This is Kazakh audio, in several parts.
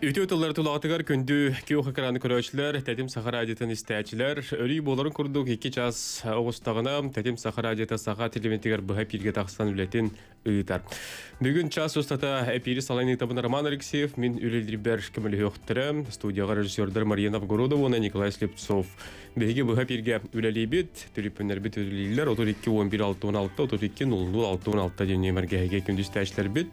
Үтө тыллар тулатыгар күндү киох экраны көрөчлөр, тәтим сахара радиотын истәчләр, өрүй 2 час сахара бу тахсан час устата эпири салайны табын Роман Алексеев, мин үлелдирбер кемле юктырам, Николай Слепцов. Беге бу хәпирге үлелибит, бит үлелиләр 32 11 616 32 00 6 бит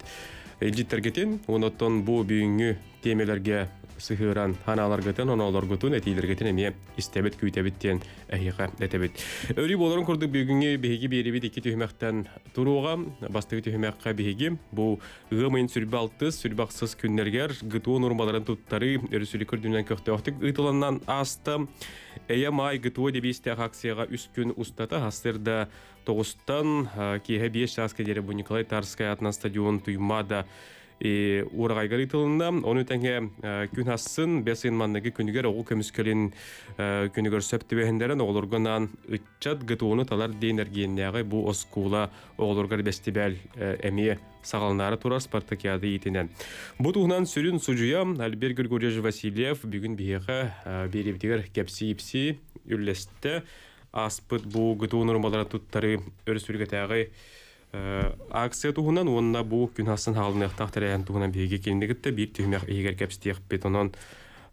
элдиттерге кетен онотон бу бүйүңү темелерге сыхыран ханаларгытын онолоргутун этилергетин эми истебит күүтебиттен эхиха этебит өрү болорун курдук бүгүнгү биһиги биэрибит ики түһмэхтен турууга бастыгы түһмэхка биһиги бу ыгымын сүрбе алтыс сүрбаксыз күннергер гытуу нурмаларын туттары өрүсүлүкүр дүнөн көхтөөхтүк ыйтыланнан асты эйе май гытуу дебистеах акцияга үс күн устата хастырда тогустан киэһэ биэс чааскедери бу николай тарская атна стадион туймада и урагайгар итылында оны тәңе э, күн ассын бесин манныгы күнүгер огу көмүскөлин э, күнүгөр сөп түбеһиндерен ытчат гытууну талар дейнергиеннягы бу оскуула оголоргар бестибел эми сағалнары тура спартакиады итинен. Бұ туунан сүрүн сужуя Альбер Григорьевич Васильев бүгін бейеға э, беребдігер кепсі ипсі аспыт бұ гытуын нормалары туттары өріс Э, акция туһунан уонна бу күн хассан хаалыныахтах тэрээн туһунан биһиги киннигитте биир түһмэх иһигэр кэпстиэх бетонон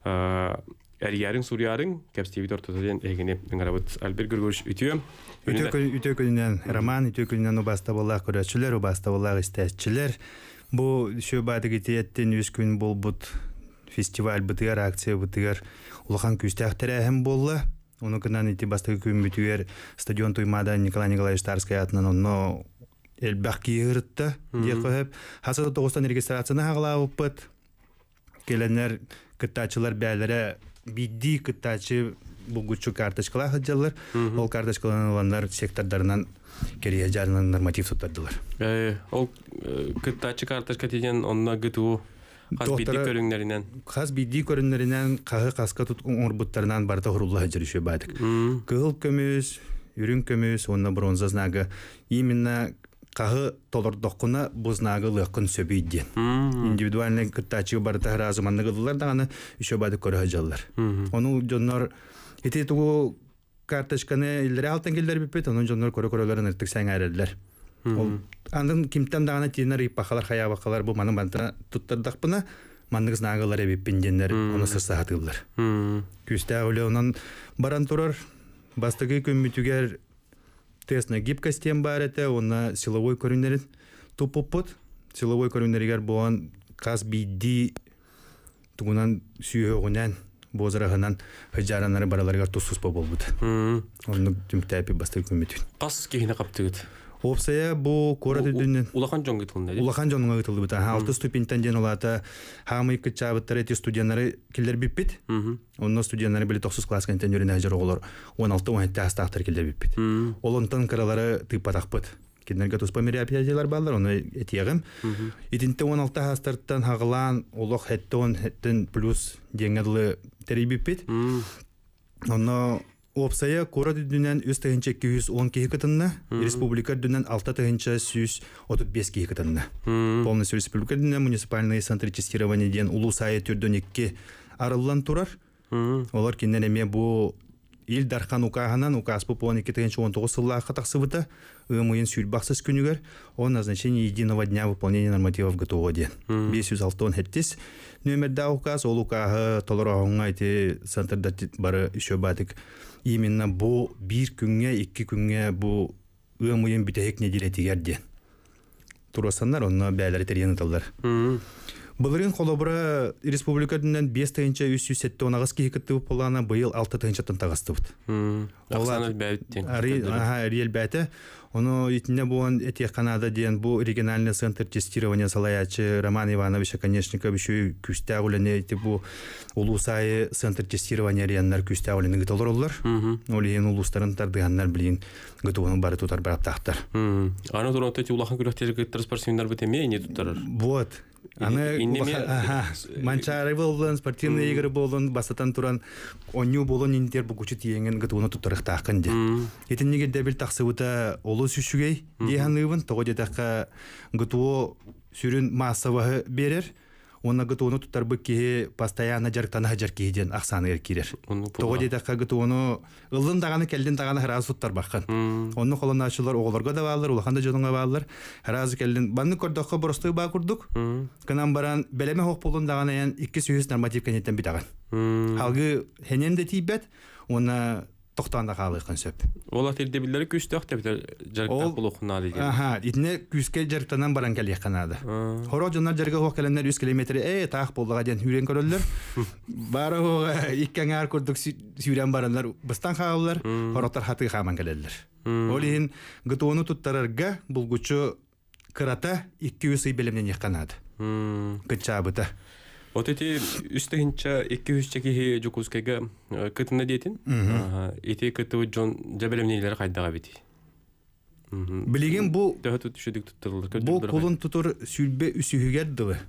э, эрьярын сурьярын кэпстиэбит ортотоден эгини ыңарабыт альбер григорьевич үтүө үтө күнүнен роман үтө күнүнен убаста боллах көрөөчүлөр убаста боллах истээчилер бу шөбадыгитиеттен үс күн болбут фестиваль бытыгар акция бытыгар улахан күстэх тэрээхим болла Уну кынан ити бастыгы күн бүтүер стадион туймада Николай Николаевич тарская атынан но элбахкиырытта дие көһөп хасыта тогустан регистрацияны хагалааппыт келенер кыттачылар бәлере бидди кыттачы бугучу карточкалар хаджалар ол карточкаларын аландар сектордарынан керия жарынан норматив суттардылар э, ол э, кыттачы карточка деген онна гытуу хас бидди көрүңнеринен хас бидди көрүңнеринен кагы каска тут орбуттарынан барта хурулла жүрүшө бадык кыл көмүс үрүн көмүс онна бронза знагы именно кахы толордохкуна бузнагы лыхкын сөбүйден. Индивидуальный кыттачы барыта разуманны гылдылар да аны еще бады көрөһө жаллар. Ону жоннор ити тугу карточканы илдере алтын келдер биппет, онун жоннор көрө көрөлөрүн ыртык сәң айрылдылар. Ол андан кимтен дагана тинер ипахалар хаябакалар бу манын бантына туттардакпына манныгыз нагылар эбиппиндендер оны сырса хатылдылар. Күстә улеонан баран турар, бастыгы көмүтүгер тесна гибкость тем барете, онна силовой корюнерин тупупут, силовой корюнеригер боан кас бидди тугунан сүйөгүнен бозырагынан хыжаранары бараларга тусуз болбут. Онну тимтепи басты Кас кийине каптыгыт. Опсая бу кора дүннен. Улахан жон гытылны. Улахан жон гытылды бит. Алты ступеньтен ден олата. Хамый кычабыттар эти студентлары килдер биппит. Онно студентлары биле 9 класс кентен юрина жер олор. 16-17 астактар килдер биппит. Олонтан каралары тыпа тахпыт. Кинерге тус помиря пьязелар балдар оны этиягым. Итинте 16 астарттан хагылан олох хеттон хеттен плюс деңгәдле терибиппит. Онно Опсая кора дүнен үз тыгынча 210 кихикатынна, республика дүнен 6 тыгынча 135 кихикатынна. Полностью республика дүнен муниципальные центры тестирования ден улу сайы түрдөн 2 арыллан турар. Олар кинен эме бу ил дархан укаһынан указ по плане китенче он тогус сылла хатаксыбыта ымыйын сүлбахсыз күнүгер о назначении единого дня выполнения нормативов готово ден бес жүз алтон хеттис нөмерда указ ол укаһы толороңга ити центрда бары еще батик именно бу бир күнгә икки күнгә бу ыым ыйым бүтәһек недире тигәр ди турасаннар онна бәләр тергән атылдар Бұлырын қолабыра республика дүнен 5 тайынша 307-ті онағыз кейкітті бұп болғаны бұйыл 6 тайынша тұнтағыз тұпыд. Ақсаны бәйттен. Аға, әрел бәйті. Оны етіне бұған әтек қанады дейін бұл оригинальный центр тестирования салаячы Роман Иванович Аконешников үші күсті әуіліне әті бұл ұлусайы центр тестирования әріянлар күсті әуіліне ғытылыр олар. Ол ең ұлустарын тардығанлар білейін ғыты оның бары тұтар бірап тақтар. Аны тұрын өте ұлақын күліқтері күліқтері спортсменлер бөте ме, не тұттарыр? Бұл Аны манчары болдун, спортивный игры болдун, бастатан туран оню болон индер бу кучу еңен гтуну туттарык тахкан де. Этин неге дебил бил олу сүшүгей диян ыбын того гытуо сүрүн массавы берер оны гыт ону туттар бык киһи постоянно жарктана жаркииден ахсаны эркирер того деді аққа гыт ону ыллын даганы келдин даганы хразы туттар баккан онну колоначылар оголорго да баалар улахан да жонуңа баалар разы келдин банны көрдөхө боростой баа курдук кынан баран белеме хок булдун даганы эн икки сүйүс норматив кенеттен битаган халгы хенен де тийбет она тохтаанда хаалыйкын Олар Ол атилдебилдери күс тох деп жарыктан булухна диген. Аха, итне күскә жарыктанан баран келе канады. Хоро жоннар жарга хок келендер 100 километр э тах булдыга ден хүрен көрөллөр. Бары хога иккен ар көрдүк сүйрен баранлар быстан хааллар, хоротар хаты хаман келеллер. Олин гытууну туттарарга булгучу кырата 200 билимден яканады. Кычабыта. Вот эти үстігінші екі үш чекихи жүкускеге кытына дейтін. Эти кыты жон қайдаға беті. Білеген бұл... қолын тұтыр сүлбе үсігігер дылы.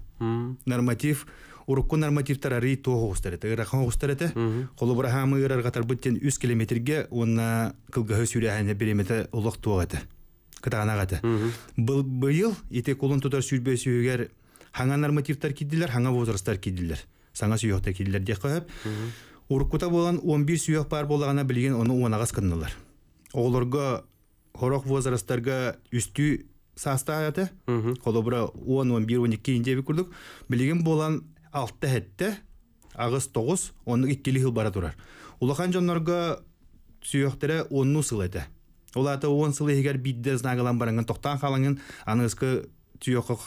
Норматив урукку нормативтар ари тоғы ұстарыты, ғырақан ұстарыты, қолы бұрахамы ғырар қатар бүттен 3 километрге онна береметі ұлық Бұл ете хаңа нормативтар кидилер хаңа возрасттар кидилер саңа сүйөктер кидилер дек кыып Уркута болан он бир сүйөк бар болагана билген оны уанагас кыннылар олорго хорок возрасттарга үстү састааты холобура он он бир он эки инде күрдүк билген болан алты хетте агыс тогуз иккили бара турар улахан жоннорго сүйөктере сыл он сыл егер бидде знагалан баранган түйөкө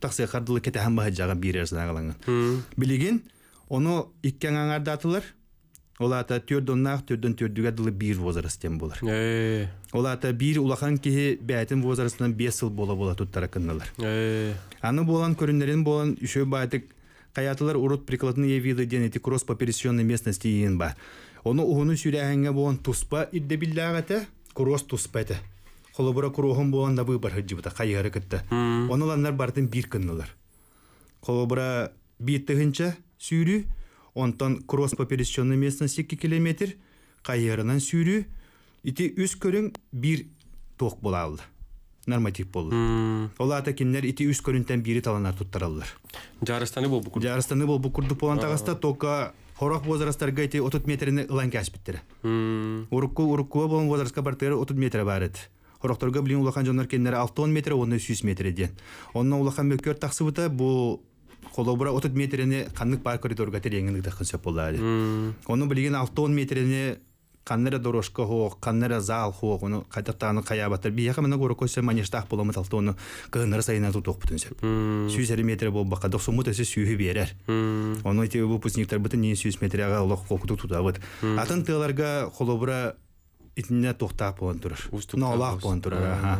таксыя кардылы кетехан баха жаган бирерсин агалаңан билигин ону иккен аңардатылар олата төрдоннаах төрдөн төрдүгэ дылы бир возрастен болар олата бир улахан киһи бээтин возрастынан бес сыл бола бола туттара кыннылар аны болан көрүннерин болан үшөө баатык каятылар урут прикладные виды денети кросс по пересеченной местности иин бар ону уһуну сүрэхэнгэ болан туспа ирде билляагэте кросс туспа холобора куруохун буолан на выбор хаджыбыта кайыгары кытта. Оны ланнар бардын бир кыннылар. Холобора биеттігінші сүйрі, онтан кросс по пересеченной местности 2 километр, кайырынан сүйрі, ити үс көрін бир тоқ бола Норматив болды. Ола атакиннер ити үс көрінтен бири таланар туттаралылар. Жарыстаны бол бұқырды. Жарыстаны бол бұқырды болан тагаста тоқа Хорох возрастарга эти 30 метрин ланкас биттер. Урукку урукку болон возрастка бартыр 30 метр барет. Орохторга билин ұлақан жонор кеннері 6 метр, онны 100 метр Оның ұлақан улахан тақсы тақсыбыта бұл бұра 30 метрене қандық бар коридорға тереңінік дақын сөп болады. Оның білген 6-10 метрене қаннара дорожка хоқ, қаннара зал хоқ, оны қайтақтаны қаябатыр. Бияқы мына көрі көсе манештақ боламыз алты оны қығыныр сайына тұтық бұтын сөп. Сүйіз әрі метр болып баққа 90 мұт өсі сүйі берер. Оны өте бұл пұсыниктар бұтын ең сүйіз метрі аға ұлақ қолқыту тұтабыд. Атын тығыларға қолобыра итинне тухтаах болон турур. Нолаах болон турур. Аха.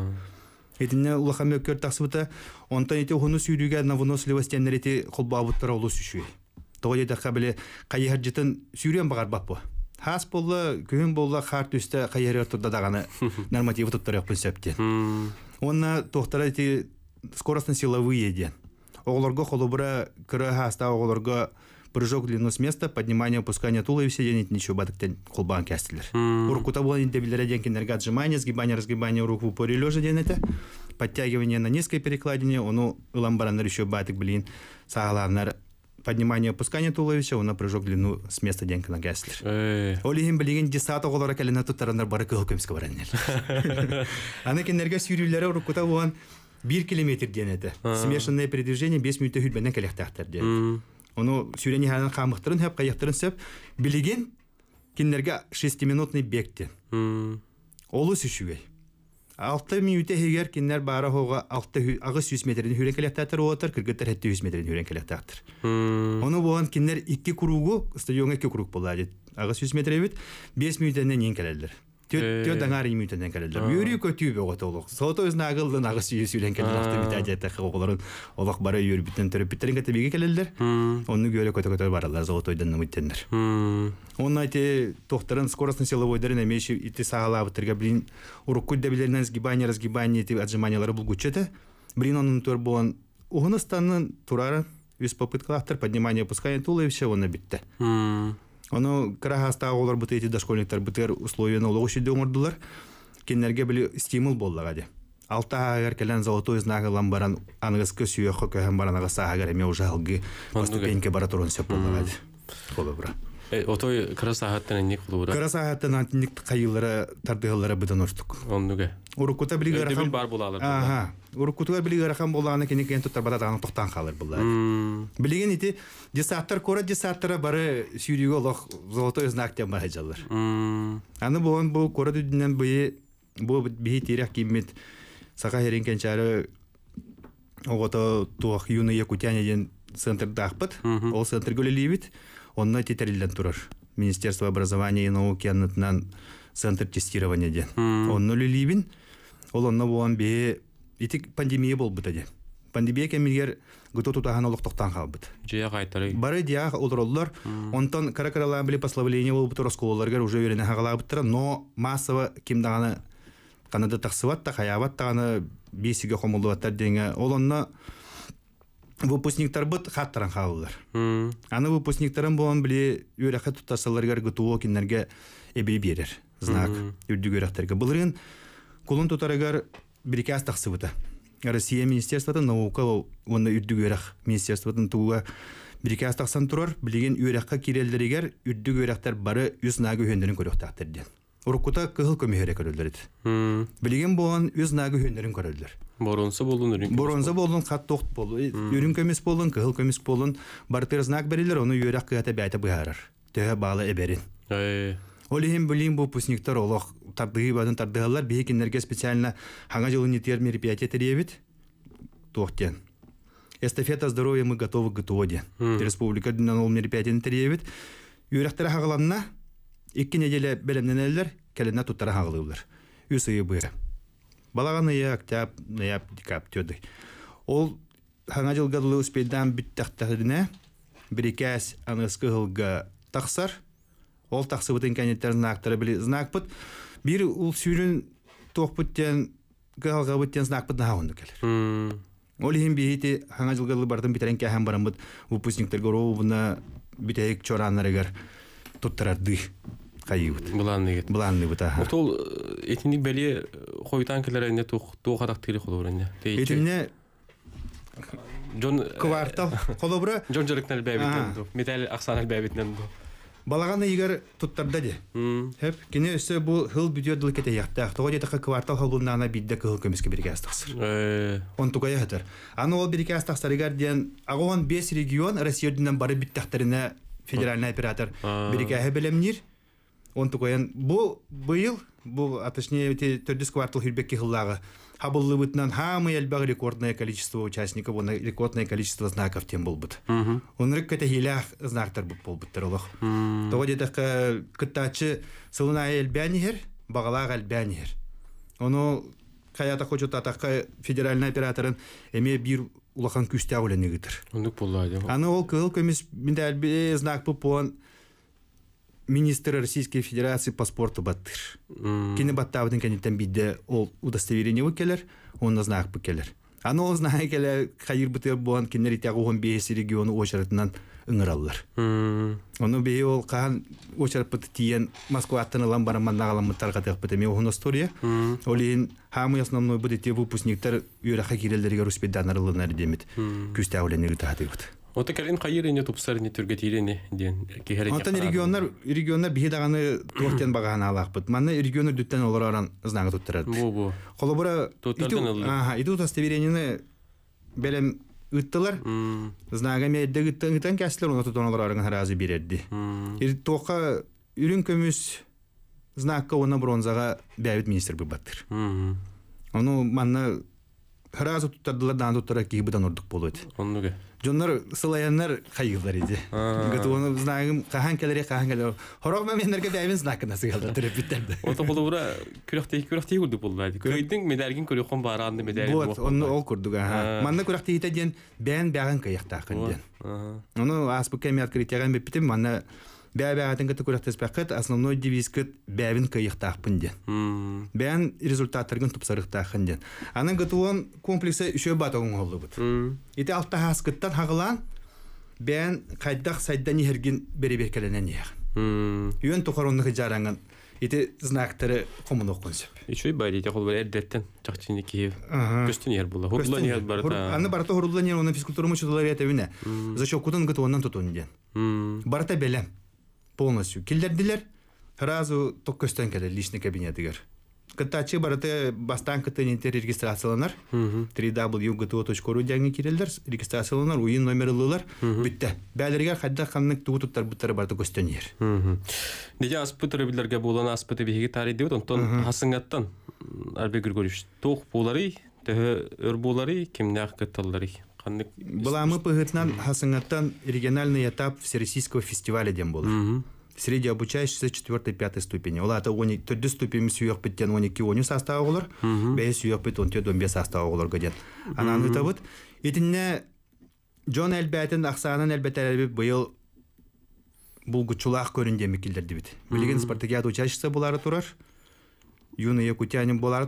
Итинне улаха мөккөр тахсыбыта, онтан ите хуну сүйрүгә навонос левостеннер ите кулбабыттар олу сүшүй. Тоге да кабеле кайыр жытын сүйрен багар баппо. Хас болла, күн болла хар түстә кайыр турда даганы нормативы тоттар япын сәпте. Онна тохтара эти скоростно силовые ден. оголорго холубра кыра хаста оголорго прыжок длину с места, поднимание, опускание туловища, денет ничего бадыктен кулбан кастилер. Уркута болан индебилер денкин отжимание, сгибание, разгибание рук в упоре лежа денете, подтягивание на низкой перекладине, оно ламбаранар еще бадык, блин, сағаларнар поднимание опускание туловища, он прыжок длину с места денька на гәслер. Э. Олиһин билеген десата олара кәленә туттарындар бары кыл көмскә бараннар. Аны кенергә сүйрүләре уркута булган 1 километр денеде. Смешанное передвижение 5 минутта хүлбәннән кәләхтәхтәр Оно сүйрені хәнін қамықтырын хәп, қайықтырын сәп, білеген кенлерге 6 минутный бекті. Олы сүшуге. Алты минуте хегер кеннер бары хоға алты ағы сүйіс метрін хүрен кәлі әттәтір оғатыр, күргіттер әтті метрін хүрен кәлі Оны болған кеннер 2 күрігі, стадионға 2 күрігі болады. Ағы сүйіс метрі бет, 5 минутенден ең кәлі төт даңар имү тенен келелер. Юри көтү бөгө толук. Сото өзүн агылды нагы сүйү сүйлен келелер ахты бит ажат тахы оларын олак бара юри биттен төрөп биттерин кете биге келелер. Онну гөлө көтө көтө баралар золотойдан нумиттендер. Онун айти тохтарын скоростный силовой дерен эмеши ити сагала битерге блин урукку дебилеринен сгибание разгибание эти отжиманиялары бул гучете. Блин онун төр болон Угыныстанның турары үз попыткалахтыр поднимание опускание туловища оны битте. Оны кырахаста олар бұты еті дошкольниктар бұтыр условияны олығы үші дөңірділер. Кеннерге білі стимул болдыға де. Алта ағар кәлән золотой знағы ламбаран аңызқы сүйеқі көхен баран ағаса ағар әме уже алғы поступенке бара сеп болдыға бұра. Э, Отой кыра сааттан ник кылууда. Кыра сааттан антник кайыллары тардыгылары быдан оштук. Оннуга. Урукута э, билиге рахан бар булалар. Аха. Урукута билиге рахан буланы кене кен туттар бада тагын токтан калыр булар. Билеген ити десаттар кора десаттара бары сүйрүгө лох золотой знактен бар жалар. Аны болгон бу кора дүннен буе бу бии тирек киммет сака херенкен чары огото туах юны якутянеден центр дахпыт. Ол центр гөлелибит онна тетерилен турар. Министерство образования и науки аннытынан центр тестирования де. Онна лилибин, ол онна болан бе, итик пандемия бол де Пандемия кәмілгер гүті тұтахан олық тоқтан қалбыт. Жия Бары диақ олырылылар, онтан кара-каралан біле пославление ол уже верені хағала но массово кемдағаны қанады тақсыват та, хаяват тағаны бесіге қомылуаттар деңе Ол онна бұт хаттарын хагылар аны выпускниктаран болан біле үрэхэ тутасаларгар гытуу киннерге эби берер знак үрдүгөрөхтерге былырын кулун тутарагар бирике астаксыбыта россия министерствотын наука онда үрдүгөрөх министерствотын тууга бирике астаксан турар билеген үрэхка кирелдеригер үрдүгөрөхтер бары үз нагы өһөндөрүн көрөхтактер ден урукута кыһыл көмөһөрө көрөлдөрүт билеген болгон үз нағы өндерін көрөлдөр боронса болдың үрүнк боронса болдың каттокт болду э, үрүнк эмес болдың, кыһылк эмес бартыр знак берилер ону үйөрак кыата бәйте быһарар төһө баалы эберин Ол пусниктар специально хаңа жылы нитер мероприятие эстафета здоровья мы готовы к Республика ол мероприятиені теребит. неделе Балағаны я октяб, ноябрь, декабрь Ол хана жылгадылы успейдан бүттақтарына бірекәс анысқы ғылға тақсар. Ол тақсы бұтын кәнеттер знақтары білі знак бұт. Бір ол сүйрін тоқ бұттен ғалға бұттен знак бұтын ауынды келер Ол ең бейті хана жылгадылы бардың бітерен кәхен барын бұт выпускниктер ғоровына бітәйік чоранларығар тұттырарды кайыбыт былаанныгет былаанныгыт аха ол э, этинник бәле э, хойтан келеренне туохадак тири холобуренне этинне жон э, квартал холобура жон жарыктан бәбитен металл аксанал бәбитен балаганы егер туттарда де хеп кине өсө бу хыл бюджет дыл кете якта тога де така квартал холбунда ана бидде кыл көмөскө бирге астыксыр он тугая хатар аны ол бирге астыксыр егер ден агон бес регион россияден бары биттактерине федеральный оператор бирге хебелемнир онтукоян бұл быйыл бұл а точнее төрдүс квартал хүрбекке хыллағы хабыллыбытынан хамы элбағы рекордное количество участников он э, рекордное количество знаков тем болбыт он рыкката хилях знактар бут болбыттыр олох того дедеха кыттачы сылына элбянихер бағалақ элбянихер оно каята хочет атака федеральный операторын эме бир улахан күстә үләнегетер. Ондык булды. Аны ол кыл көмис бе знак бу министр российской федерации по спорту баттыр mm. кини ол удостоверение келер он назнаак бу келер аны ол келе кайыр бытыр болған кинер итяк оған бээси региону очарытынан ыңыраллар оны бээ ол каан очарыппыты тиен москва аттан ылан бараман мен он история ол ин хамый основной будет те выпускниктер үйрәхә кирелерге руспеданарлынар демит Ота кәлен қайыр ене тупсар не түрге тирене ден кехерек. Ота региондар, региондар бие даганы тортен багана алак бит. Манны регионнар дүттен олар аран знагы туттырат. Бу бу. Колобора тутардан алды. Аха, иду таста беренене белем ыттылар. Знага ме дегиттен гитен кәслер оны тутан олар аран харазы берерди. Ир тоқа үрін көмүс знакка оны бронзага бәбит министр баттыр. Оны манна харазы туттардылар дан туттара кибидан ордук болот. Онуге. Жоннар сылаяннар хайыклар иди. Гәтә аны безнең каһан келәр, каһан келәр. Хорак мен менәргә дәйвен знак нәсе гәлдә төреп бит инде. Ото булыра күрәк тәй күрәк тәй булды булды. Күрәйтин медальгин күрәк хон бар аны медаль онны ол күрдүгә. Мәндә Манна тәй тәйдән бәен бәгән каякта Аһа. бәбәғатын кіті көріқтес бәқіт основной девиз кіт бәбін кайықтақпын ден. Бән результаттарғын тұпсарықтақын ден. Анын комплексі үші бат оң олы бұд. Иті бән қайдақ сайдан бере беркелінен еғ. Үйен тұқаронығы жараңын бәрі, бәрі барта. Аны оның полностью килдердилер сразу токкөстөн келе личный кабинетигер кытачы бараты бастан кытынитер регистрацияланар www.gtu.ru дагы кирелдер регистрацияланар уйын номерлылар бүтте бәлерге хадда ханнык туутуттар буттар барды көстөнер деже аспытыры билерге булан аспыты биһиги тари дебит онтон хасыңаттан арбе григорьевич тох булары төхө өр булары кимнях кытыллары хасыңаттан региональный этап Всероссийского фестиваля ден болыр. Среди обучающихся 4 пятой ступени. Ол ата 4 ступени сүйек биттен 12 оню саставы олар, бәйе сүйек бит 14-15 саставы олар көден. Ананы табыт. не Джон Әлбәтін бұл болары тұрар, юные кутянин тұрар,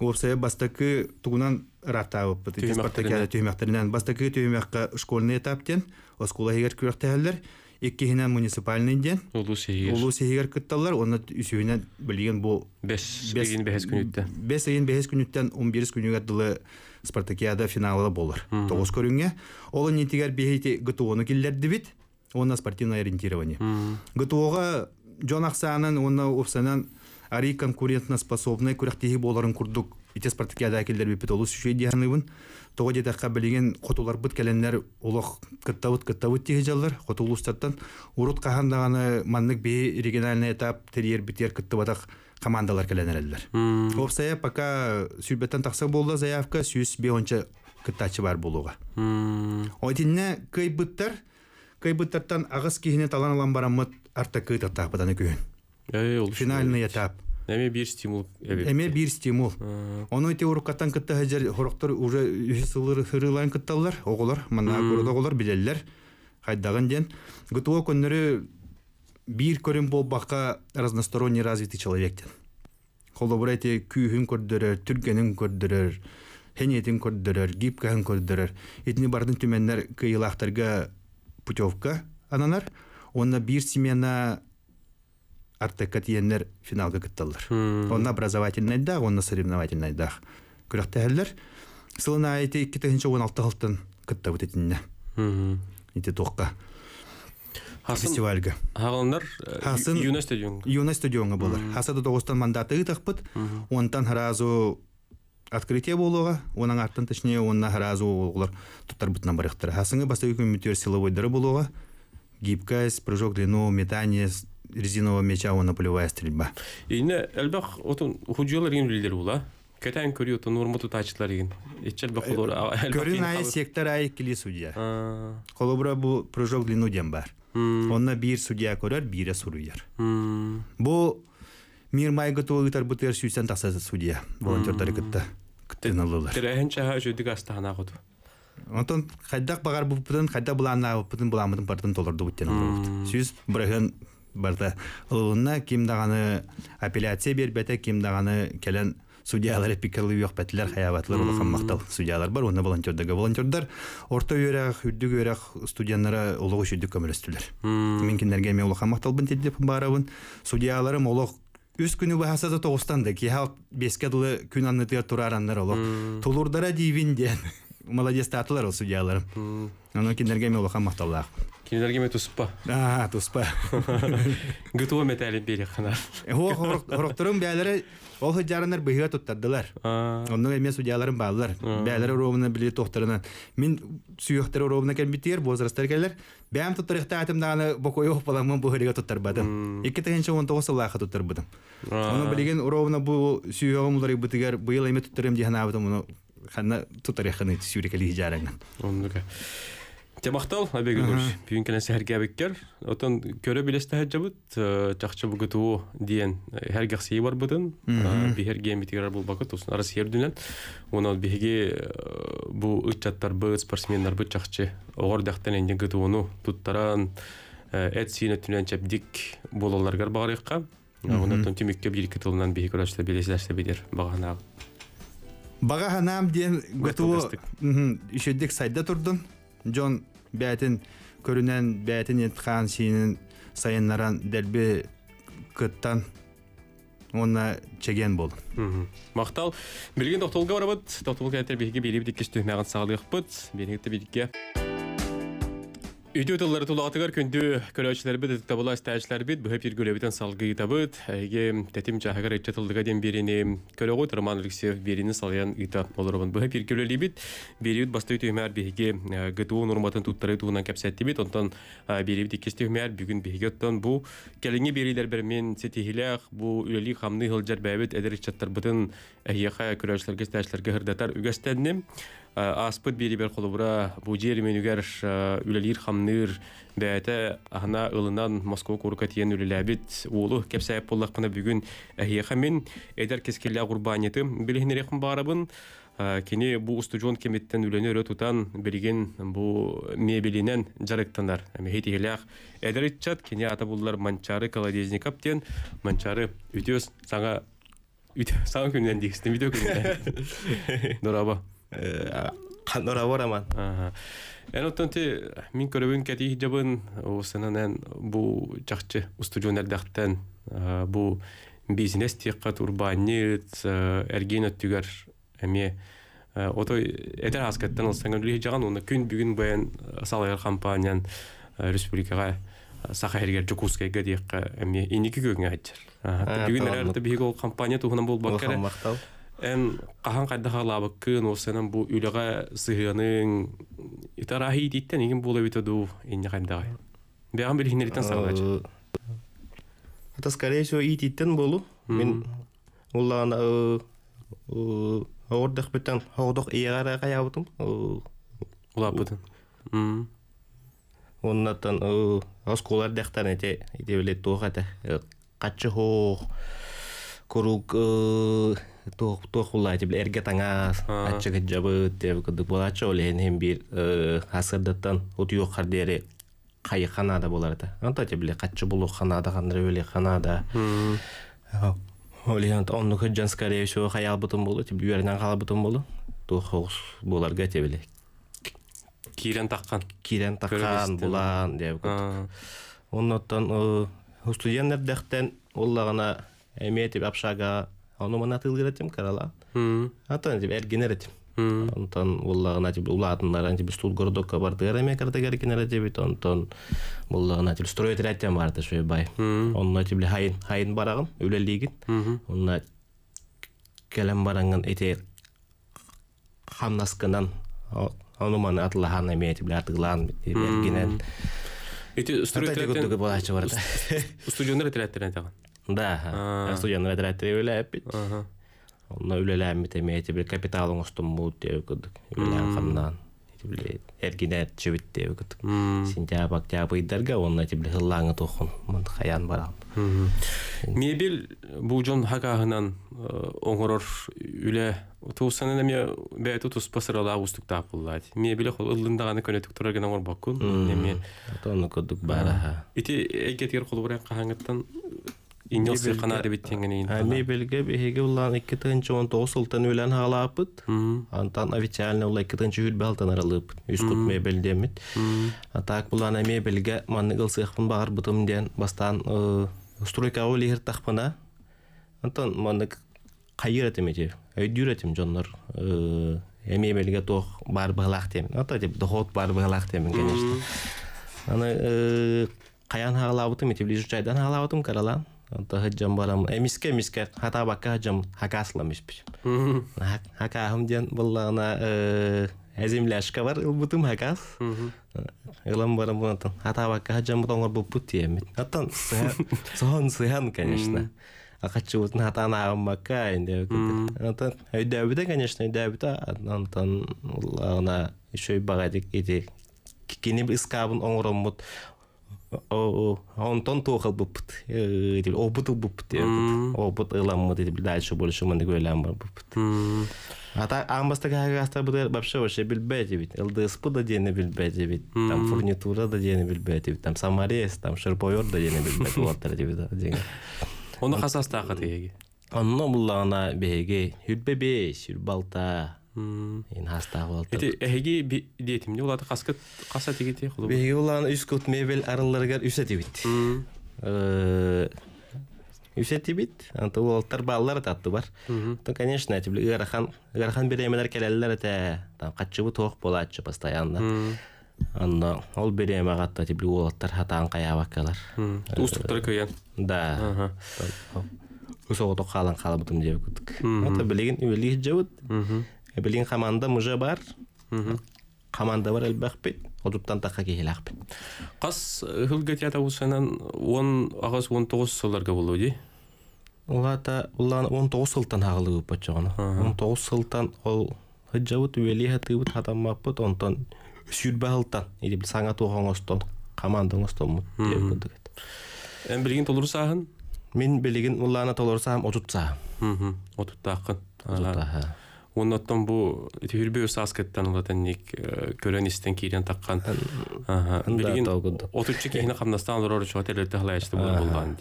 Орсая бастакы тугунан ратабыппыт. Спартакиада түймәктеринен бастакы түймәккә школьный этаптен оскула һигер күрәктәһәлләр. Иккиһинен муниципальный ден. Улу сигер. Улу сигер кытталлар, оны үсүйүнен билген бу 5 деген бехес күнүттә. 5 деген бехес күнүттән 11 күнүгә дылы Спартакиада финалы булыр. 9 көрүнгә. Ол ни тигәр бехите ГТОны килләрде бит. Оны спортивное ориентирование. ГТОга Джон Ахсанын, оны Уфсанын ари конкурентноспособный күрәктеһи боларын курдук итес спартакиада әкелдер бепит олус шүйдиһаныбын тоға жетаққа білеген қотулар бут кәленнер олық кыттавыт кыттавыт тиһи жаллар қотулустаттан урут кахандаганы маннык би региональный этап терьер битер кыттыбатах командалар кәленерелдер обсая пока сүйбеттен тақса болды заявка сүйіс би онча кыттачы бар болуға отинне кый быттар кый быттартан ағыс киһине талан алан бараммыт арта кый таттаапытаны күйін финальный этап эме бир стимул эме бир стимул ону ити уруккаттан кытта жер хороктор уже сылырылан кытталлар оголор мына города оголор билеллер хайдаган ден гто көннөрү бир көрүм болбакка разносторонне развитый человек ден холобура эти күүхүн көрдөрөр түргенин көрдөрөр хенетин көрдөрөр гибкаһын көрдөрөр итини бардын түменнер кыйылаахтарга путевка ананар онна бир смена артекка тиеннер финалга кытталлар. Он на образовательный да, онда на да. дах. сылына әйте 2-16 халтын кытта вот этинне. Ите тоққа. Фестивальга. Хагалнар Юна стадионга. Юна стадионга Хасада мандаты Онтан харазу открытие болуға оның артынан точнее онна харазу болуға гибкость, прыжок длину, метание, резинового мяча он полевая стрельба. Ине элбах отун хуҗулар гин то норму тут күрү отун И тутачлар гин. Эчел бак на Көрүнәй сектор ай кили судья. Колобра бу прыжок длину дем бар. Онна бир судья көрәр, бире суруяр. Бу мир майгы тугытар бу тер сүйсән тасасы судья. Волонтерлар китте. Китен алалар. Тирәһен чаһа җүдик астана гыт. Онтон хайдак багар бу бүтән хайда булана, бүтән буламыдым, бартын толырды бүтән. Сүз бирәһен барды олунна кимдаганы апелляция бербете кимдаганы келен судьялар пикерлы юк бәтләр хаяблар ул хаммактал судьялар бар оны волонтердәге волонтердар орта юрак үддү юрак үш улугы шүддү көмөлөстүләр мен киндерге мен ул хаммактал бин тедеп барабын судьяларым улуг үс күнү бахаса да тогустан да киял беске дылы күн аннытыга турарандар улуг тулурдара дивин ден молодец татылар ол судьяларым аны киндерге мен ул Кинелерге ме тусып па? А, тусып па. Гүтөө металлит бери хана. Эхо хорокторун бәләре ол хәҗәрнәр бәйгә тоттырдылар. Оның эмес уҗаларын балдылар. Бәләре ровна биле тохтырына. Мин сүйәктәр ровна кем битер, бозрастар келәр. Бәм тоттырыкта атым даны бу койо мен бу хәлгә тоттырбадым. 2-нче 19 елга тоттырбадым. Аны билеген ровна бу сүйәгым уларга битер, бу ел эме тоттырам дигән абыдым. Аны тоттырыкны сүйәк әле Оның. Темақтал, Абек Ильгурч, бүгін кәнесі әрге әбеккер. Отын көрі білесті әджабыт, жақчы э, бұғы туы дейін э, әрге қсейі бар бұдын, э, бігерге әмбетігер бұл бақыт, осын арасы ердінен. Оны бігеге бұл үтчаттар бұд, спортсмендар бұд жақчы оғар дәқтен әнген күті оны тұттаран, әт сиіне түнен чәп дик болаларғар бағарыққа. Оны тұн түймекке бір кетілінен бігі көрәшті білесілершті бедер бағанағы. Баға ханам дейін гөтуі үшеддік сайда тұрдын. Джон бәтін көрінен бәтін етқан сенің сайынларан дәлбе күттан онна чеген бол. Мақтал, білген доқтолға барабыт, доқтолға әтір бейге бейлі бітеккеш Мәғін сағылық бұт, бейнекті бейдікке. Үйді өтілері тұлатығар күнді көләшілер біт, табыла істәшілер біт, бітін салғы табыт, әйге тәтім жағығар ден беріне, көлі ғой Роман Алексеев беріне үйті біт, бері үт басты үйті ә, ә, өмәр бүгін бейге бұ кәліңе бұ үлелі қамны ғылжар бәбіт Э, аспыт берибер холубура будер менюгер э, үлелир хамныр бәте ахна ылынан Москва курка тиен үлеләбит улу кепсәп кына бүген әһиха э, мин эдер кескелле гурбаниты билһинерехм барыбын кини бу устужон кеметтен үлөнөр тутан билген бу мебелинен жарыктанар эми хетилях чат кини ата буллар манчары аптен манчары үтөс саңа үтөс саңа күннен дигистим үтө күннен хандора бораман эн оттонти мин көрөбүн кети жабын эн бу жакчы устужунердактан бу бизнес тиққат урбанит эргин өттүгөр эме отой эдер аскаттан алсаң үле жаган уну күн бүгүн баян салайыр компаниян республикага сахаергер жукускайга диякка эме иники көгүңө айтчар бүгүн эрерде биги ол компания туһунан болбаккере Эн кахан кайдаха лабыккын осенен бу үлеге сыгының итарахи диттен игин булы бит ду инне кайдагы. Бегам бир хинелитен саргач. Э, ата скорее всего и диттен болу. Мен уллана ордық бітен ордық иегара каябытым. Улабытын. Мм. Оннаттан осколар дәхтан эте ите билет тоғата. Качы хо туохулаати бил эрге таңаас атчыгыт жабыт деп бул булачы ол хем бир асырдаттан утуюк хардери кайы ханада боларда антате биле катчы булук ханада кандыра беле ханада олент онну кыджан скорее всего хаял бутун болу тип үйөрүнөн кала бутун болу тухогус буларга те эле кирен таккан кирен таккан булан деп оннотон студенттер дехтен уллагана эме тип общага Оно мана тыылгыр этим карала атан тип эргенер этим онтон буллагына тип улаатынлар тип стул городокко бардыгар эме картагер кинер тибит онтон буллагына тип строитель атям барды шуй бай онно тип хайын хайын барагын үлелигин онна келем баранган эте хамнаскынан ону мана атлахан эме тип артыглан эргенен Эти студионер тиләттәрен тагын. Да, студент ретратер үләпит. Онна үләләм бит эме эти капитал оңостум бу дип кыдык. Үләм хамнан. Тиблет. Эргинәт Сентябрь, октябрь онна хаян барам. Мебель жон хакагынан устук хол бара. Ити бурак э, Иннелсе қана арбит теңгенейін. Ами белге беге улан 2-нче 19 сылтан үлән халапыт. Антан официально улай 2-нче хүл балтан аралып. Үс кут мебел демит. Так булан ами белге манныгыл сыхпын бар бутым ден бастан стройка ол ехер тахпына. Антан маннык қайыр атемете. Өйдүр атем жоннор. Ами белге тох бар бахлах тем. Ата деп дохот бар бахлах тем, конечно. Аны қаян халабытым, етеближу чайдан халабытым каралан тахыджам барам эмиске миске хата бакка хаджам хакаслам бар ылбытым хакас ылам барам бунатан хата бакка хаджам конечно акачы бутын хатана конечно еще искабын он тон тухал бупт дебил э, обутул бупт обут ыламмы дебил дальше больше мы нигә ыламмы бупт а так амбаста гагаста бу вообще вообще билбе ЛДС лдсп да дене билбе дебит там фурнитура да дене билбе дебит там самарес там шерпойор да дене билбе туаттар дебит деген оны хасаста хатыги онно буллагына беге хүрбе беш хүрбалта хаста болот эги диетимде улады каскы каса тигите кулу беги улан үс мебель арылларгар үсө тибит э, үсө анта баалар татты бар то конечно эти ыарахан ыарахан беремелер келелер эте там катчыбы постоянно Анна ол береме гатта тип улалттар хатаан каябаккалар устуктар э, көйөн да деп блин хаманда мыжа бар хаманда бар элбахпит одуптан такка қас кас хылгатята усанан он агас он тогуз сылларга болду ди улата улан он тогуз сылтан хагылыбып бочогону он тоғыз сылтан ол хыджабыт уэлиха тыбыт хатаммаппыт онтон сүрбахылтан или саңа тугоңостон командаңостонмут дебдыгет эн билигин толурсаахын мен билигин улаана толурсаам отутсаам отуттаакын отуттаа оннаттан бу түйүрбү саскеттен улатан ник э, көрөн истен кийден таккан билген отучу кийне камнастан олор чыга телетте халаячты бул болган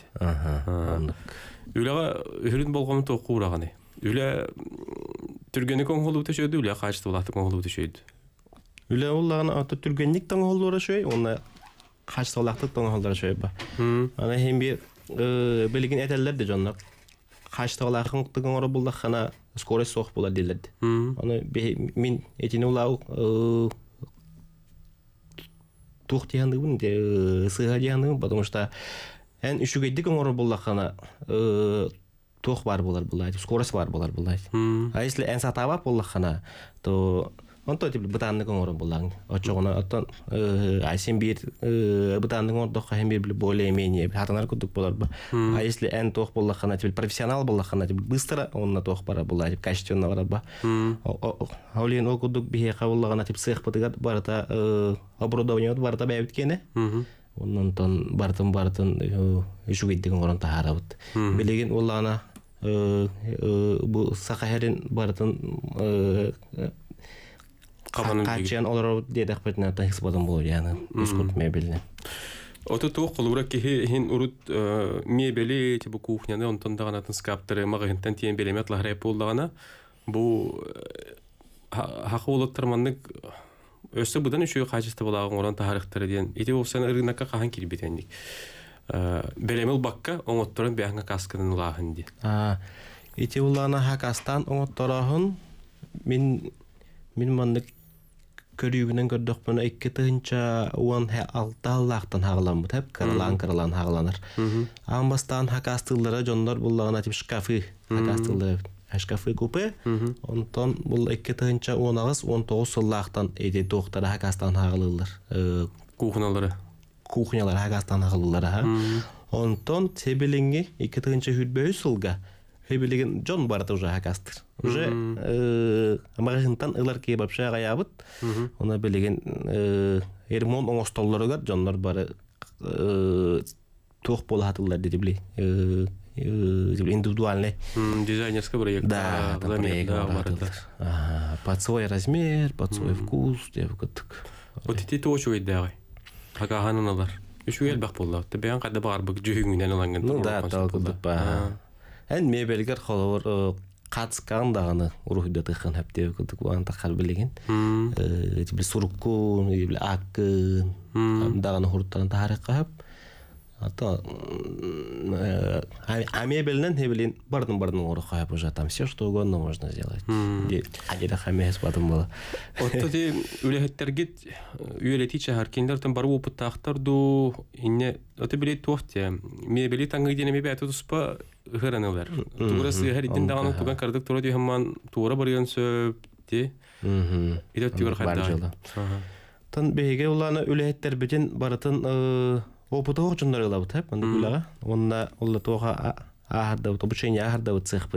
үлага үрүн болгон то кураганы үле түргени коңголу төшөйдү үле качты булатты коңголу төшөйдү үле уллаган аты түргенник тоңголу төшөй онна качты булатты тоңголу төшөй ба э, ана хемби билген этеллер де жоннак качты булакын тыгын оро булдахана скорый соқ болар делерді оны мен этине улау тух дияныбын сыга дияныбын потому что эн үшүгейдик оңоро буллакана э, тух бар болар булай скорость бар болар булай а если эн сатабап буллакана то онтой тип бытанны көңөр булаң очогуна оттон э, айсен бир э, бытанны көңөр дохка хем бир более менее хатанар күдүк болар ба а если эн тох болла хана тип профессионал болла хана тип быстро он на тох пара була тип качественно бара ба олин о күдүк бихе кабылла гана тип цех бытыгат барта э, оборудование барта бәйбиткене оннан тон бартын бартын үшүгейдигин орон тахарабыт билигин улана бу сакахерин бартын качан олоро дедах петна тахис бодон болу яны искут мебелі. Оты тоқ кулура кихи хин урут э, мебелі, тибу кухняны онтон дагана тынскаптыры магынтан тиен белемет лахрай полдагана бу э, хахулыттырманнык өсө бұдан үшөө качество болағын оран тарыхтары диен ити болсан ырынакка кахан кирбитенник э, белемил бакка оңотторун бяхна касканын лахын ди ити улана хакастан оңотторохун мен мен мандык көрүүнен көрдөхпүн эки тыынча уон алты аллаактан хагаланбыт э кырылаан кырылаан хагаланар аан бастаан хакастыллара жондор буллагана тип шкафы хакастыллар шкафы купе онтон бул эки тыынча он агыз он тогуз аллаактан эди дуктара хакастан хагалыллар э, кухнялары кухнялар хакастан а онтон себелеңи эки тыынча хүрбөйү сылга хебилеген жон барат уже хакастыр э, уже магазинтан ылар кие вообще аябыт уна билеген э, эрмон оңостоллоргат жоннор бары э, туох болатылар деди били индивидуальный дизайнерский проект да под свой размер под свой вкус вот эти тоже идеалы ага хананалар үш үйел бақ болды тебен қада бар бұл жүйіңінен аланған ну да талқылдып әнме мебелгер холовор қатысқан дағаны рухида тыхан хәптеп күтік тақар то э, а мебельнен эбилин бардын бардын кайып уже там все что угодно можно сделать агеде хамес бадым бала отто ти үлехеттергит үйелетиче там бару опыт тахтарду инне оты биле туфте мебели таңгы дене мебе ату туспа хыранылар туграс хәридин даганы туган кардык тура ди хамман туура барган сөпти идет тигер хайда тан беге уланы үлехеттер бүтүн баратын э, опыты орчуннар ыла онда онда ахарда цех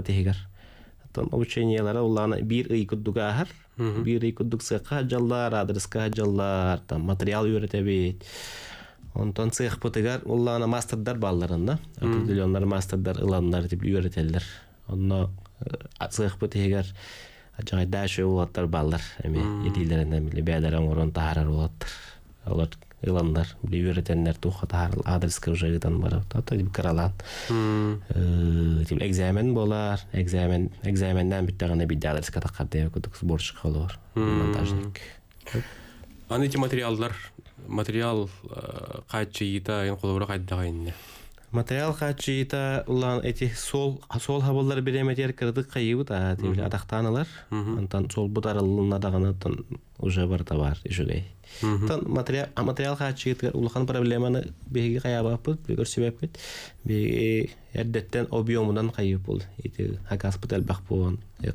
тон улана бир ый куддуга ахар бир ый куддук цехка жаллар там материал үйрөтө бит онтон цех бутигер улана мастердар балларында определенный мастердар ыландар деп үйрөтөлөр онно э, цех бутигер жаңа болаттар балдар эми етилеринен биле бәдәрен орон таарар болаттар ыланнар билип үйрөтеннер тухатар адреска уже ыытан барып тип кыралаан э, тип экзамен болар экзамен экзаменден бүтте гана бирде адреска таккар дебекудук сборщик болор монтажник аны эти материалдар материал э, кайчы ыйыта ын колобура кайдагайынне материал хачиита улан эти сол сол хабаллар биремедер кырдык кайыбыт а тибил адактанылар антан сол бутарылына дагана уже бар табар ишугей Тон материал, а материал хачы гитгер улхан проблеманы беги каябап бул, бигер себеп кет. Би эддеттен объемудан кайып бул. Ити хаспитал бак болгон. Э,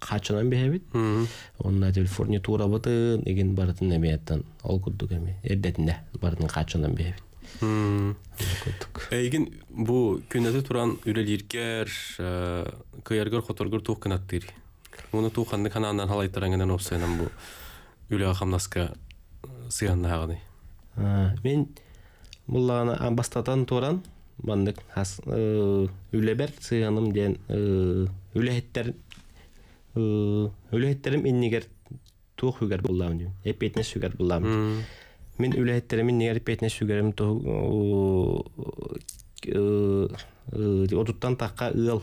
хачынан бехебит. Онна тел фурнитура баты, эген барытын эмеяттан ал кутту кеме. Эддетне барытын хачынан бехебит. Эген бу күнөтү туран үрөлиркер, э, кыяргор хоторгор тухканаттыр. Муну тухканды кана андан халайтыраңынан офсайнан бу. үлеға қамнаска сыянна хагыны мен буллагана амбастатан туран мандык хас үлебер сыяным ден үлехеттер үлехеттерим иннигер тух үгер буллам дим эпетне сүгер буллам мен үлехеттерим иннигер эпетне сүгерим ту отуттан такка ыл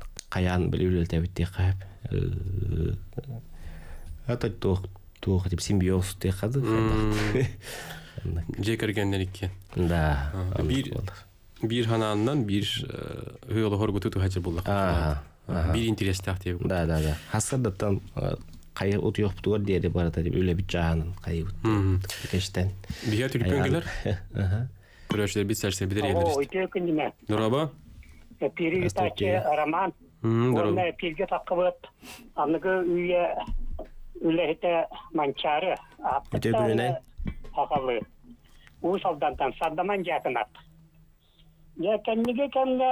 қаян білеулел тәбітте қап атай тоқ тоқ деп симбиоз те қады же кіргенден екен да бир бир хананнан бир хыылы хоргуту тухачы булдык бир интерес так деп да да да хасадаттан кайы ут йоктур деди барата деп үле бит жаанын кайы ут кештен бия түрпөнгелер көрөчүлөр бит сәрсе бидер элдер нураба роман Онна пилге тапкыбыт, анныгы үйе үлэхите манчары аптыктаны хахалы. У салдантан саддаман жакынат. Я кенниге кенне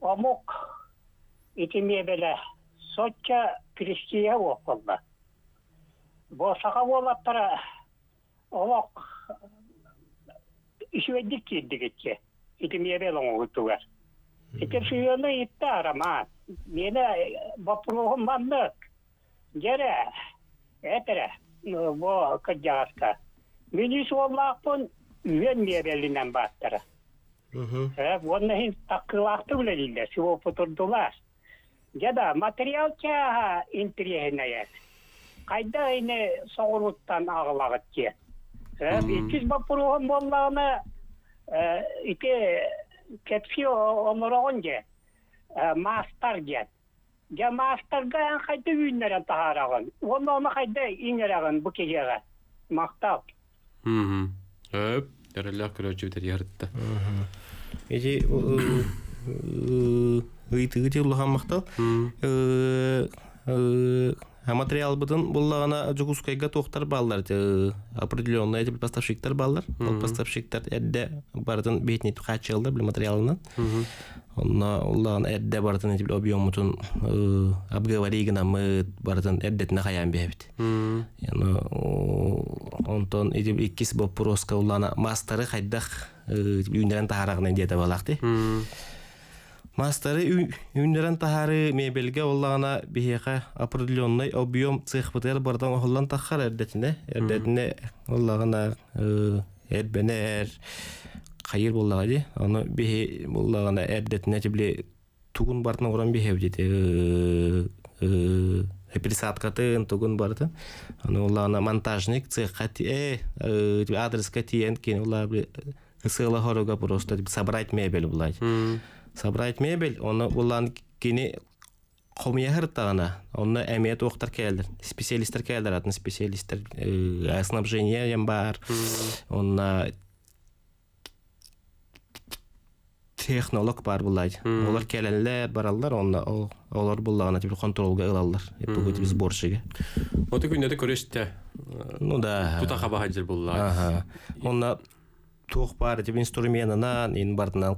омок итимие беле сотча крестия оқылды. Босаға болаттара омок Этершиёны итті арама. Мені вопросым ваннык. Жере, әтірі, во каджарка. Мені суоллақпын үйен мерелінен баттыры. Оны хин тақылақты Жада материал чаға Қайда ағылағыт кетсе оморонже мастарге я мастарга хайда үйнерен тахарагын он оны хайда иңерагын бу кежеге мактап материал бытын буллагана жугускайга тохтар баллар определенный тип поставщиктер баллар ол поставщиктер эдде бардын бетине качылды бил материалынан онна уллаган эдде бардын тип объемутун э, обговоригина мы бардын эддетине хаян бебит онтон идип иккис боп проска улана мастары хайдах э, үйнерен тахарагына диета балакты Мастары үннерен тахары мебелге оллағана бихеха определенный объем цех бытыр бардан оғылан тахар әрдетіне, әрдетіне оллағана э, әрбене әр қайыр боллаға де, оны бихе боллағана әрдетіне жібіле тугун бартын оран бихев деді э, э, пересадкатын тугун барды. Оны олағына монтажник цехқа тие, адресқа тиен кен, оллағана сыйлы хорога просто собрать мебель бұлай собрать мебель оны улан кини тана, тагана онна эмиет уктар келдер специалисттер келдер атын специалисттер э, снабжение бар онна технолог бар булай олар келелер бараллар онда олар буллагына тип контролга ылаллар бүгүн биз боршиге вот күнде де көрөштө ну да тута хабахаджир буллар онда туох бар тип инструментынан ин бардынан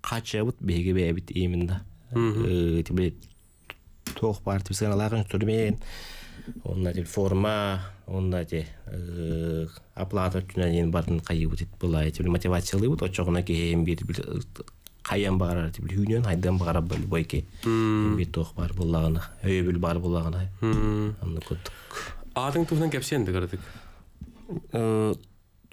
качыбыт бегебебит именно бар тебе партип сыналакын сүрмеен онда те форма онда те э, оплата түнөн ен бардын кайыбытит былай тип мотивациялыйбыт очогуна кеем бир каян бара тип үйнөн айдан баара бойке бир тох бар буллагына өйөбүл бар буллагына аны көттүк атың туһунан кепсен дегардык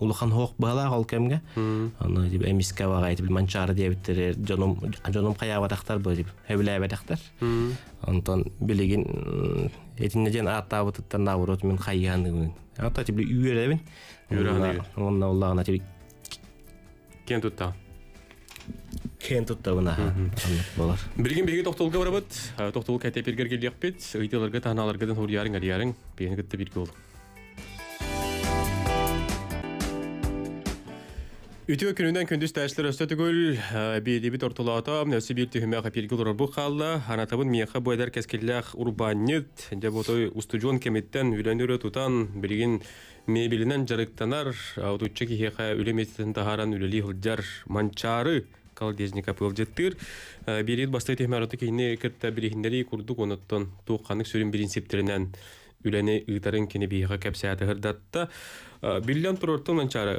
улухан хоох бала ол кемге аны деп эмиске бага айтып манчары дебиттер э, жоном жоном кая батактар бу деп эбиле батактар онтон билигин этиннеден атабытыттан наоборот мен кайяны ата тип үйребин онна улагына тип кен тутта кен тутта гына болар билген беге токтолга барабыт э, токтол кайтеп бергер келиякпит ыйтыларга таналаргадан урьярың алиярың бегенигитте бирге болдук Үтүө күнүнен күндүс тәшлер өстө түгүл э, биэдиби тортулаата өсү бир түһүмэ хапиргил урбу халла анатабын мияха буэдер кескиллях урбаннит деботой устужон кемиттен үлөнүрө тутан билигин мебилинен жарыктанар утучча кихеха үлеметтен тахаран үлели хылджар манчары колодезника пылжеттыр э, бирит бастай техмароты кейне кертта бирихиндери курдук оноттон туукканык сүрүн принциптеринен үләне ыйтарын кини бийиха кәпсәәті хырдатта э, биллиан турортон анчары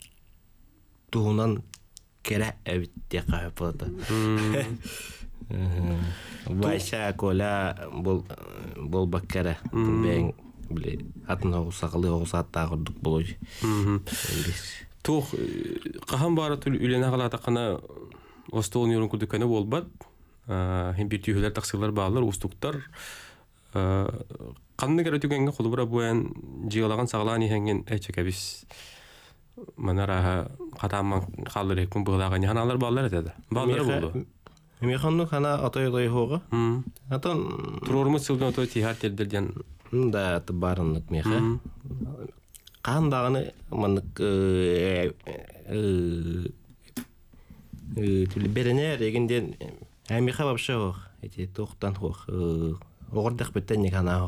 туһунан кере эбитте кахыпыта. Байша коля бул бул баккара. Бен биле атын огусагылы огусатта гырдык болой. туух э, кахан бары тул үлене галата кана остолун юрун күдүкөнө болбат. Э, Хем бир түйөлөр таксылар баалар, устуктар. Э, канны көрөтүгөнгө кулбура буен жыйлаган саглан ихенген эчекебиз манара катамман калдырекпин быгылаган ханалар баллар этеде баллар булду Механну хана атой атой хога. Атон турормы тихар Да, меха. қандағыны дагыны берене регенден әмеха вообще хог. Эти тоқтан хог. Огырдык беттен хана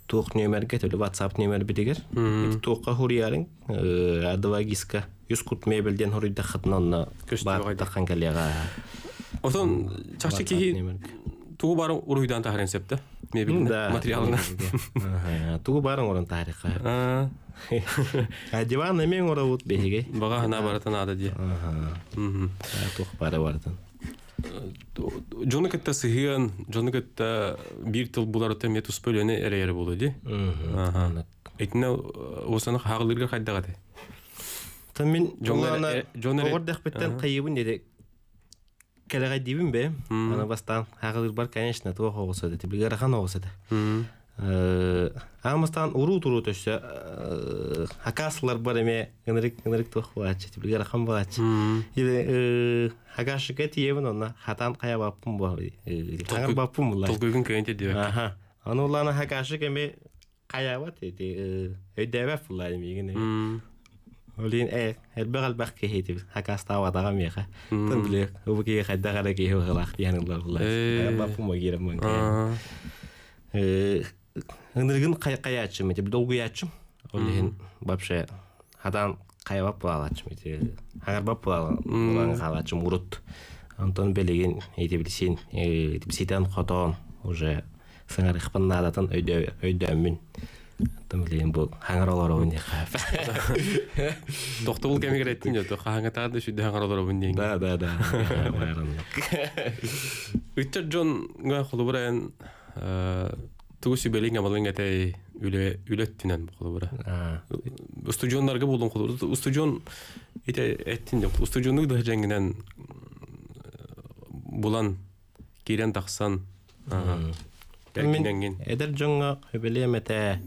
туох нөмерге төлө whatsapp нөмер дигер тоққа хуриярин адвагиска кут хурида хатнанна отон тугу барын тахарен септе материалына тугу барын орын а диван мен Джоны кэтта сыгын, джоны кэтта бир тыл булар өтәм етус бөлөне әрәйер болды ди. Әйтіне осаны та мен ди. жоны джоны ордақ беттен қайыбын деді. Кәләға дейбін бе, ана бастан хағылыр бар, конечно, туа қоғысы ди. Білгер хан оғысы ди. Э, Амыстан уру туру төшсө хакаслар э, э, бар эме гынырык гынырык тох булачы тип билгер хам булачы. Иде хакашыка тиебин онна хатан кая баппын бу. Тагыр баппын була. Толгугун көнтө дип. Аха. Аны уланы хакашык кеме кая бат эти өйдәбә фулай мигене. Олин э элбәгәл бәхкә хәйтеп хакаста вадага меха. Тын биле үбеге хәдәгә ләки хәлах дигән улар булар. Баппын мөгирем мен. Э ыныргын каяачым мете ячым олен вообще хадан каябап булалачым мете агарбап булалан калачым урут онтон белеген эйте билсен сейтан котон уже сыңар адатын өйдөмүн тым билеген бул хаңар олоробун дей каап тохто бул кеми кереттин жото хаңатаады сүдө хаңар олоробун дейин да да да үттер жон холубурайын Тугыс белеген абалыңга тей үле үлеттинен булды э, э, э, бара. Усту жондарга булдым кылды. Усту жон эте эттин деп. Усту да жаңгынан булан кирен тахсан. Эргенген. Эдер жонго хөбелеме те.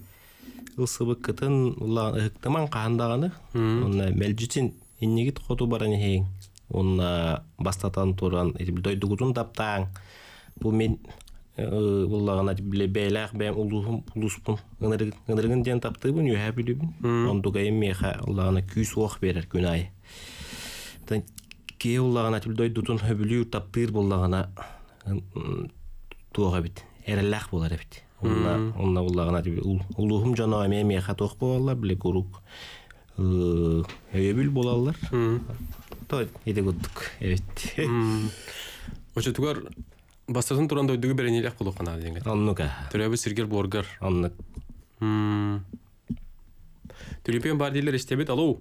Усубы кытын ула ыктыман кандаганы. Онда мелжитин иннегит хоту бара нехин. Онда бастатан туран эти билдой дугузун таптаң. Бу мен буллагана биле бәйләк ден таптыбын юһә билибин ондугай меха уллагана күйс оқ берер күнай тан ке уллагана тилдой дутун хөбүлү таптыр буллагана туага бит эреллах булар бит онна онна уллагана тиби улуһум жана ме меха болалар биле курук өйөбүл болалар то эдегуттук эбит бастатын туран дойдугу беренилек кулукана деген аннука төрөбү сиргер буоргар аннук түлүпен бар дейлер истебит алло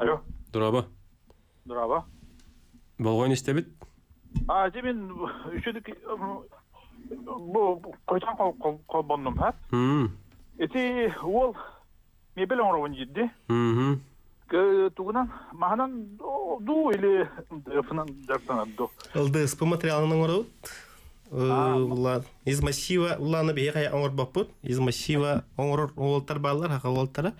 алло дураба дураба болгон истебит а же мен үчүдүк койтан колбондум ха эти ол мебель оңровун жидди тугунан маханан ду или фынан жартанар ду ылдыс по из массива уланы бие кая оңор из массива оңор оолтар балар хака оолтара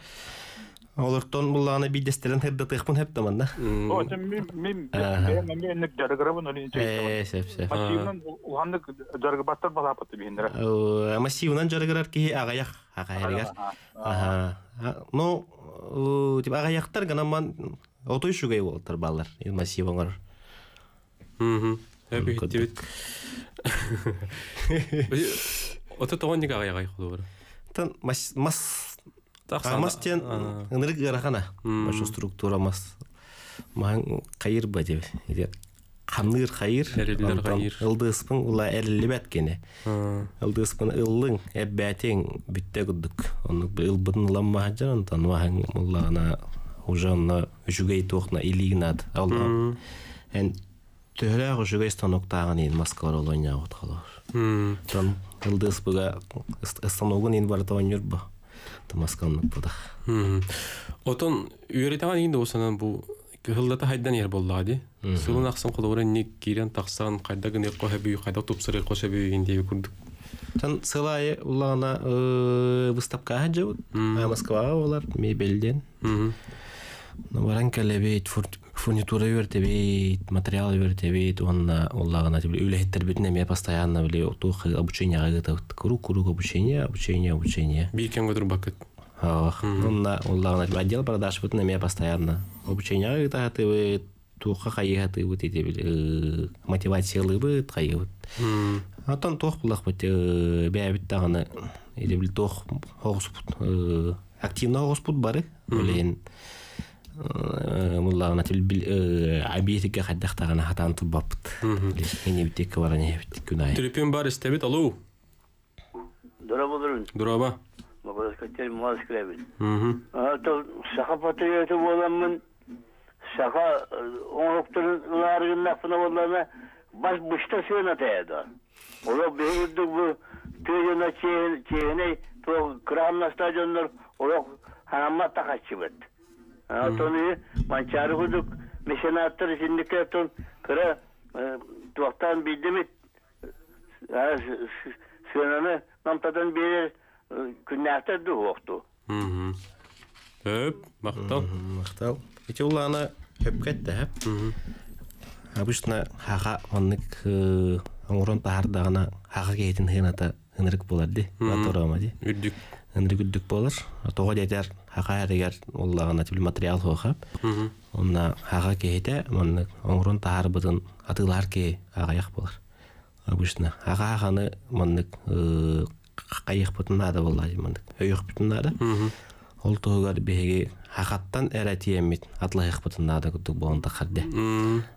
олортон буланы бидестерен хедда тыхпын хеп таманда о тем мим мим жаргарабын олин ну э, тип агаяктар ганаман отой шугай болтар балар массив оңор эбит тогон неге агаягай кулубар тан мас мас мас тен ынырык ошо структура мас маң кайыр деп хамныр хайыр ылдыспын ула эрли бәткене ылдыспын ыллың эббәтең бүтте гуддук оны ылбын ламма хаджан онтан вахан муллагана уже онна жүгей тохна илигнат алла эн төһөләг жүгей станоктаган ин маскалар олоня отхалар тон ылдыспыга станогун ин барта онюр ба тамасканлык буда отон үйрөтөгөн инде осанан бу кыһыллата хайдан ер боллаади сылын ахсан кулугура ни кирен тахсан кайда гын эко хэби кайда тупсыр эко хэби индеби курдук тан сылай улана выставка хаджабыт а москва олар мебелден баран калебейт фурнитура вертебейт материал вертебейт онна уллагана тибли үлехеттер битне ме постоянно бли тух обучение агытып круг круг обучение обучение обучение бикем гөтүр бакыт Ах, онна уллагана отдел продаж битне ме постоянно обучение тахаты бит туха кайыгаты э, мотивациялыбыт кайыбыт атан тох булак э, бит бәбит тагына эти бил тох хогус э, активно хогус бары билен мулла гына тил бил абиетикке хаддах тагына хатан тубапт эне бит эки бара не бит күнай трипен бар истебит алу Дураба дурун. Дураба. Мага кеттер мас киребит. Мм. Ата сахапатыйаты боламын şaka e, on okturun ılarının lafına vallahi baş başta bu tüyüne bu takatçı kuduk kıra e, namtadan beri Хепкет дәһәп. Обычно хаха маннык э, оңрон тахардагына хаха кейтин хыната ынырык болар ди. Маторама ди. Үрдүк. Ынырык үрдүк уллагына материал хоха. Онна хаха кейте маннык оңрон тахар атылар ке агаяк болар. Обычно хаха ханы э, кайык ол тугар биһиги хахаттан эрэ тиэммит атлы хыхпытыннаада курдук боонда харде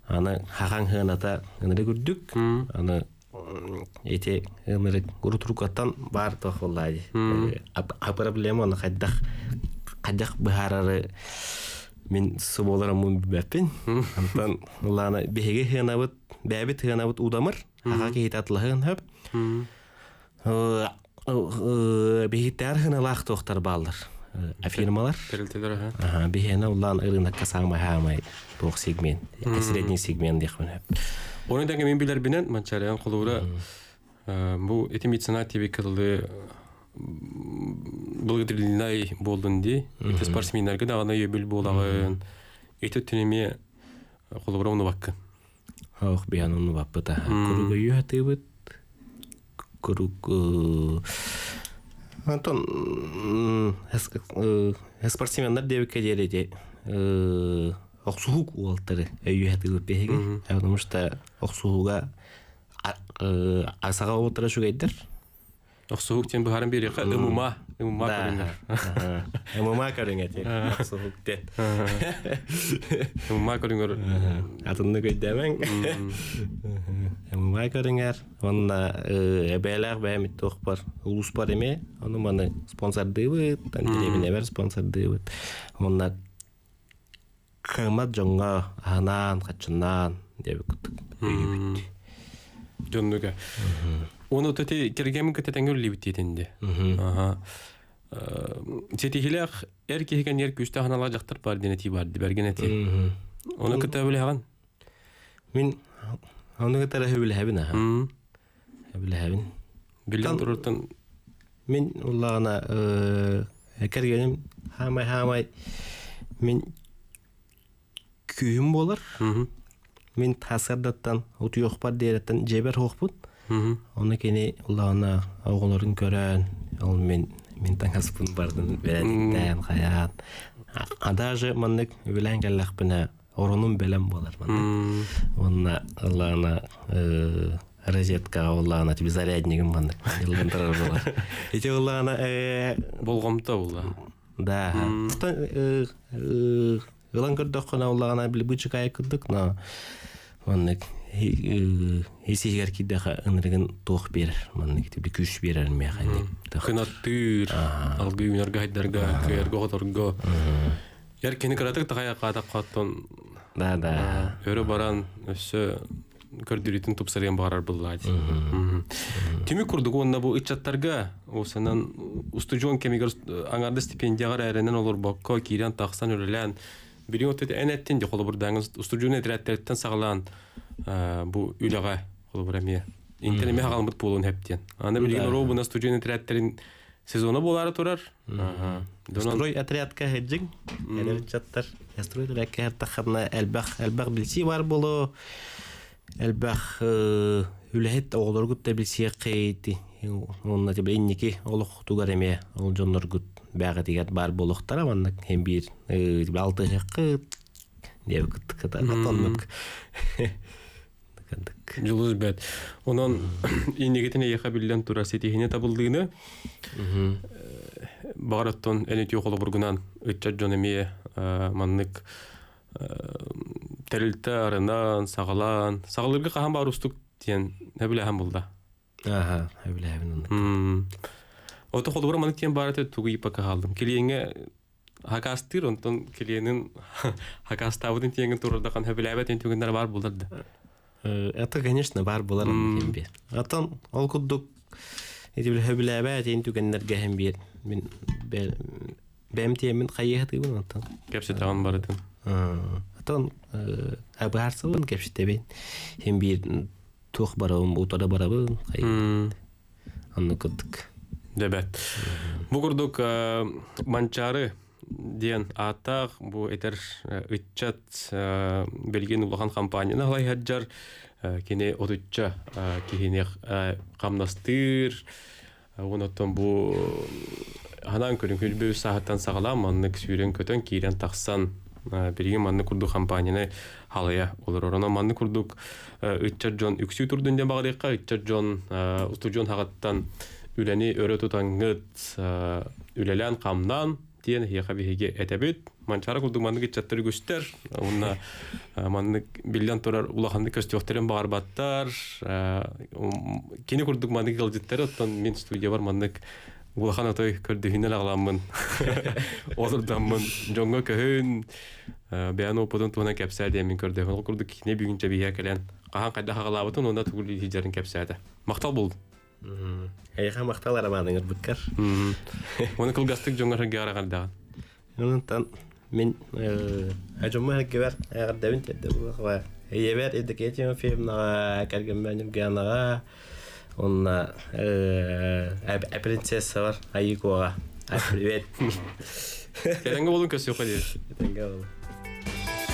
аны хахан хыаната ыныры күрдүк аны эти ыныры урутурукаттан бар тох э, а проблема аны хайдах хайдах быхарары мен соболарым мун бәппин антан уланы биһиги хыанабыт бәбит хыанабыт удамыр хаха кейт атлыхын хөп э, э, биһиттәр хыналах тохтар балдыр Э, фирмалар бихена улан ырынакка саама хаамай буох сегмент э, средний сегмент дихмин хэп оны дагы мен билер бинен манчарян кулуура э, бу эти медицина тиби кылды благодарнай болдун ди эти спортсмендерге дагы ана өбүл болагын эти түнеме кулуура уну баккы ох биян уну баппыта куругөйү атыбыт курук Антон, э, спортсмендар девікке дереде э, оқсуғук уолтары өйюәті көппехеге. Э, потому что оқсуғуға асаға отыра шугайдыр. Оқсуғук тен бұхарын бері қымыма ММА көріңдер ММА көріңер соғуктен ММА көріңер э, атынны көйдәмәң ММА онда онна әбәләр бәмит тоқ бар улус бар эме оны маны спонсордыбыт тантелебине бер спонсордыбыт онна кымат жоңга анан качынан деп күттік жоннуга оны төте кергемін көтетеңер либит етенде аха тетихилях э, эр кихиген эр күстө ханала жактар бар денети бар бергенети оны көтө билеген мен оны көтө рахи билебин аха билебин билен туруртан мен уллагана э, кергеним хамай хамай мен күйім болар мен тасардаттан утуйохпар деяраттан жебер хохпут оны кене улаана оголорун көрөн ал мен мен таңаспын бардын бәдиттен хаят ада же маннык билен келлахпына орынын белем болар маннык онна улаана э, розетка улаана тебе заряднигин маннык жылгандырар болар ити улаана болгомто була да э, э, ылан көрдөк кана улагана бли бычыкай кырдык но маннык Хисе хигар кидэ ха энергиян тух бер. Манны китеп ди күш бер ал механик. Тахнатыр. Ал гы энергия хайдарга, кэр готорго. Яр кени кратык та хая ката каттон. Да да. Өрө баран өсө көрдүритин тупсарын барар булат. Тими курдуг онна бу иччаттарга, о сенен усту жон кеми гөр аңарда стипендияга эренен олор бак, ко кирен тахсан өрөлән. Бирөтөт энеттин дихолу бурдаңыз, усту жон этрәттен сагылан. Э, бу үләгә холбрамия. Интен интернет хаган бит полун хептен. Аны билген ро буна студент трәттерин сезоны булары турар. Строй отрядка хеджин. Элер чаттар. Строй отрядка хаттахна әлбәх әлбәх билси бар булу. Әлбәх э, үлехет оғлор гүп тәбилсия кайти. Онна тибе инники олох тугар эме ол жоннор гүп бәгы дигәт бар булуктар аванна кем бир 6 хакыт. Дәвкыт кыта атанмык. Жылыз бәт. Онан инегетіне еқа білден тура сетихіне табылдығыны. Э, Бағараттон әлі түйе қолы бұргынан өтчат жонемие э, маннык э, тәрілті арынан, сағалан. Сағалырғы қахан бар ұстық дейін әбілі әм болды. Аха, әбілі әбін ұнық. Оты қолы бұр маннык дейін бараты түгі ипа қағалдым. Келеңе хакастыр, онтон келеңін хакаставудың дейін турардақан әбілі әбәт бар болдырды. Э, это конечно бар булар кембе атан ол куддук эти бил хөбиләбә тен түгәннәргә һәм бер мин бәм тиемен кайыһы атан кепсе тагын бар итен атан абарсыбын кепсе тибен һәм бер тух барабын утада барабын кайыһы анны кыдык бу курдук э, манчары диэн атақ бу этер ытчат э, э, белгин улахан компанияны алай хаджар э, кене отутча кихине камнастыр онотон бу анан көрүн күлбү сааттан сагалам манны сүйрен көтөн кийрен таксан бирге манны курдук компанияны халая олор орона манны курдук ытчат жон үксү турдун дем багырыкка ытчат жон усту жон хагаттан үлени өрө тутангыт үлелен камнан тиен я хабиге этабет ман чара кудук манды кеттер гүстер унна манны биллион турар улаханды көс төктөрөн баар баттар кени курдук манды кылдыттар оттон мен студия бар манны улахан атой көрдү хинен агламын озордан мен жоңго көйүн бяно подон тона капсар деп мен көрдү кени бүгүнчө бияк келен каган кайда хагалабытын онда түгүл жерин капсарды мактал болду Эйха мақталар амадыңыз бұққар. Оны күлгастық жоңыры геара қардаған. Онынтан мен әжімі э, әкебәр әғардәбін тетті бұқға. Эйебәр эдікетима фильмнаға кәрген мәнім геанаға. Онна э, принцесса бар Айикоға. Привет. Кәдәңгі болын көсі ұқы дейді. Кәдәңгі болын.